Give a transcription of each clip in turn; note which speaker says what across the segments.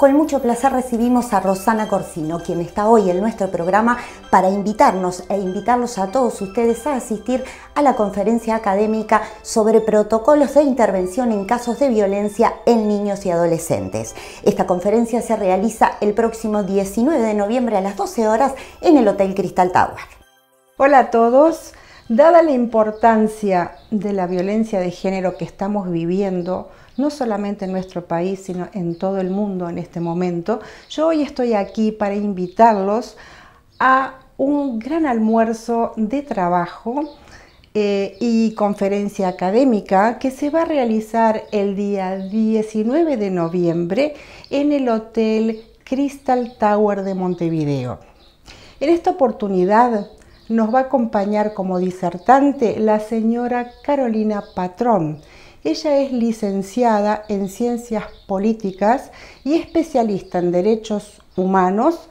Speaker 1: Con mucho placer recibimos a Rosana Corsino, quien está hoy en nuestro programa para invitarnos e invitarlos a todos ustedes a asistir a la conferencia académica sobre protocolos de intervención en casos de violencia en niños y adolescentes. Esta conferencia se realiza el próximo 19 de noviembre a las 12 horas en el Hotel Cristal Tower. Hola a todos. Dada la importancia de la
Speaker 2: violencia de género que estamos viviendo, no solamente en nuestro país, sino en todo el mundo en este momento, yo hoy estoy aquí para invitarlos a un gran almuerzo de trabajo eh, y conferencia académica que se va a realizar el día 19 de noviembre en el Hotel Crystal Tower de Montevideo. En esta oportunidad nos va a acompañar como disertante la señora Carolina Patrón. Ella es licenciada en Ciencias Políticas y especialista en Derechos Humanos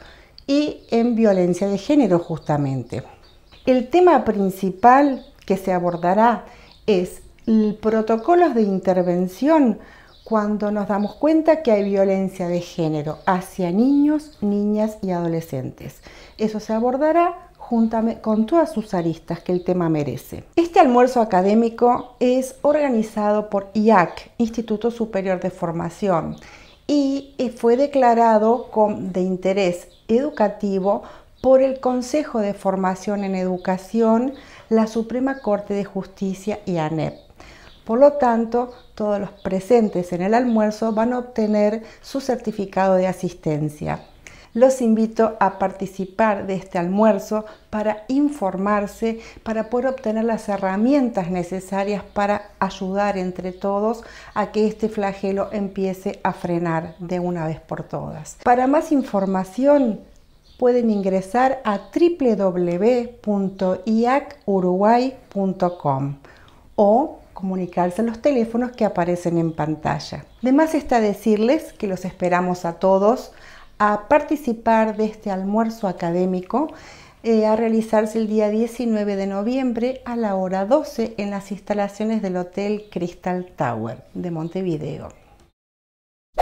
Speaker 2: y en Violencia de Género justamente. El tema principal que se abordará es protocolos de intervención cuando nos damos cuenta que hay violencia de género hacia niños, niñas y adolescentes. Eso se abordará Júntame con todas sus aristas que el tema merece. Este almuerzo académico es organizado por IAC, Instituto Superior de Formación, y eh, fue declarado de interés educativo por el Consejo de Formación en Educación, la Suprema Corte de Justicia y ANEP. Por lo tanto, todos los presentes en el almuerzo van a obtener su certificado de asistencia. Los invito a participar de este almuerzo para informarse, para poder obtener las herramientas necesarias para ayudar entre todos a que este flagelo empiece a frenar de una vez por todas. Para más información pueden ingresar a www.iacuruguay.com o comunicarse a los teléfonos que aparecen en pantalla. Además está decirles que los esperamos a todos a participar de este almuerzo académico eh, a realizarse el día 19 de noviembre a la hora 12 en las instalaciones del Hotel Crystal Tower de Montevideo.